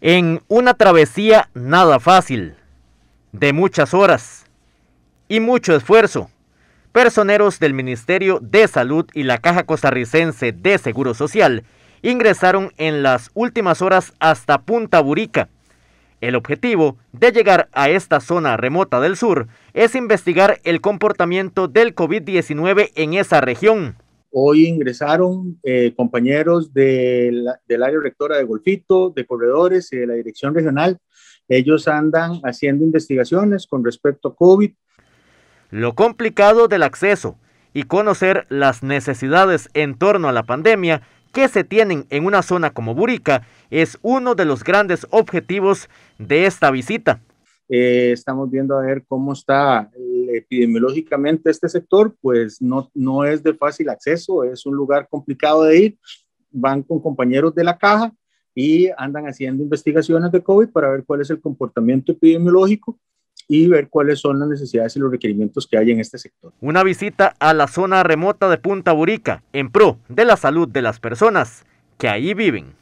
en una travesía nada fácil, de muchas horas y mucho esfuerzo. Personeros del Ministerio de Salud y la Caja Costarricense de Seguro Social ingresaron en las últimas horas hasta Punta Burica. El objetivo de llegar a esta zona remota del sur es investigar el comportamiento del COVID-19 en esa región. Hoy ingresaron eh, compañeros del área rectora de Golfito, de corredores y de la dirección regional. Ellos andan haciendo investigaciones con respecto a COVID. Lo complicado del acceso y conocer las necesidades en torno a la pandemia que se tienen en una zona como Burica es uno de los grandes objetivos de esta visita. Eh, estamos viendo a ver cómo está epidemiológicamente este sector pues no, no es de fácil acceso, es un lugar complicado de ir, van con compañeros de la caja y andan haciendo investigaciones de COVID para ver cuál es el comportamiento epidemiológico y ver cuáles son las necesidades y los requerimientos que hay en este sector. Una visita a la zona remota de Punta Burica en pro de la salud de las personas que ahí viven.